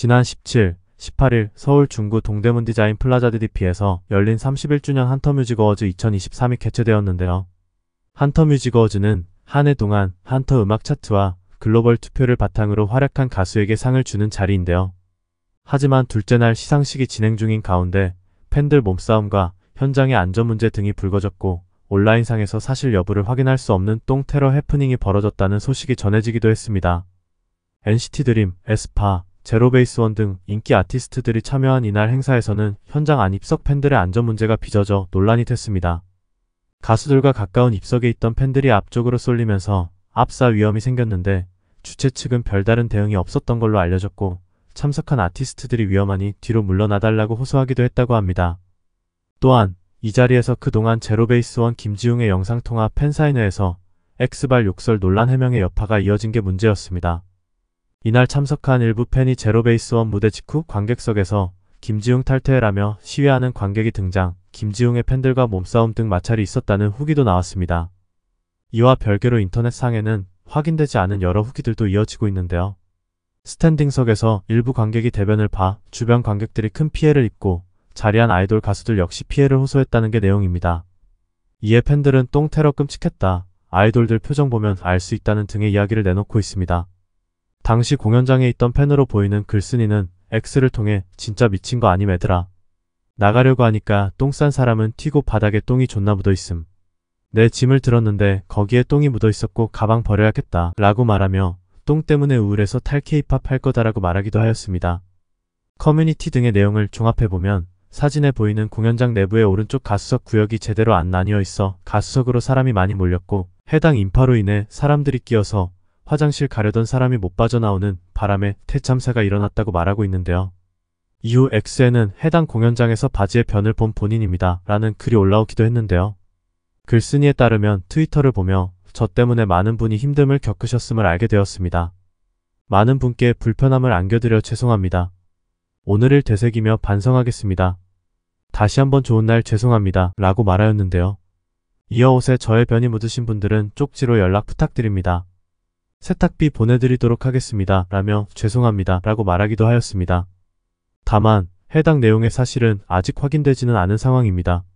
지난 17, 18일 서울 중구 동대문 디자인 플라자 DDP에서 열린 31주년 한터 뮤직 어워즈 2023이 개최되었는데요. 한터 뮤직 어워즈는 한 해 동안 한터 음악 차트와 글로벌 투표를 바탕으로 활약한 가수에게 상을 주는 자리인데요. 하지만 둘째 날 시상식이 진행 중인 가운데 팬들 몸싸움과 현장의 안전 문제 등이 불거졌고 온라인상에서 사실 여부를 확인할 수 없는 똥 테러 해프닝이 벌어졌다는 소식이 전해지기도 했습니다. NCT 드림, 에스파, 제로베이스원 등 인기 아티스트들이 참여한 이날 행사에서는 현장 안 입석 팬들의 안전 문제가 빚어져 논란이 됐습니다. 가수들과 가까운 입석에 있던 팬들이 앞쪽으로 쏠리면서 압사 위험이 생겼는데 주최 측은 별다른 대응이 없었던 걸로 알려졌고 참석한 아티스트들이 위험하니 뒤로 물러나달라고 호소하기도 했다고 합니다. 또한 이 자리에서 그동안 제로베이스원 김지웅의 영상통화 팬사인회에서 엑스발 욕설 논란 해명의 여파가 이어진 게 문제였습니다. 이날 참석한 일부 팬이 제로베이스원 무대 직후 관객석에서 김지웅 탈퇴라며 시위하는 관객이 등장, 김지웅의 팬들과 몸싸움 등 마찰이 있었다는 후기도 나왔습니다. 이와 별개로 인터넷상에는 확인되지 않은 여러 후기들도 이어지고 있는데요. 스탠딩석에서 일부 관객이 대변을 봐 주변 관객들이 큰 피해를 입고 자리한 아이돌 가수들 역시 피해를 호소했다는 게 내용입니다. 이에 팬들은 똥테러 끔찍했다, 아이돌들 표정 보면 알 수 있다는 등의 이야기를 내놓고 있습니다. 당시 공연장에 있던 팬으로 보이는 글쓴이는 X를 통해 진짜 미친 거 아님 애들아. 나가려고 하니까 똥 싼 사람은 튀고 바닥에 똥이 존나 묻어있음. 내 짐을 들었는데 거기에 똥이 묻어있었고 가방 버려야겠다 라고 말하며 똥 때문에 우울해서 탈케이팝 할 거다라고 말하기도 하였습니다. 커뮤니티 등의 내용을 종합해보면 사진에 보이는 공연장 내부의 오른쪽 가수석 구역이 제대로 안 나뉘어 있어 가수석으로 사람이 많이 몰렸고 해당 인파로 인해 사람들이 끼어서 화장실 가려던 사람이 못 빠져나오는 바람에 태참사가 일어났다고 말하고 있는데요. 이후 X에는 해당 공연장에서 바지의 변을 본 본인입니다. 라는 글이 올라오기도 했는데요. 글쓴이에 따르면 트위터를 보며 저 때문에 많은 분이 힘듦을 겪으셨음을 알게 되었습니다. 많은 분께 불편함을 안겨드려 죄송합니다. 오늘을 되새기며 반성하겠습니다. 다시 한번 좋은 날 죄송합니다. 라고 말하였는데요. 이어 옷에 저의 변이 묻으신 분들은 쪽지로 연락 부탁드립니다. 세탁비 보내드리도록 하겠습니다. 라며 죄송합니다. 라고 말하기도 하였습니다. 다만 해당 내용의 사실은 아직 확인되지는 않은 상황입니다.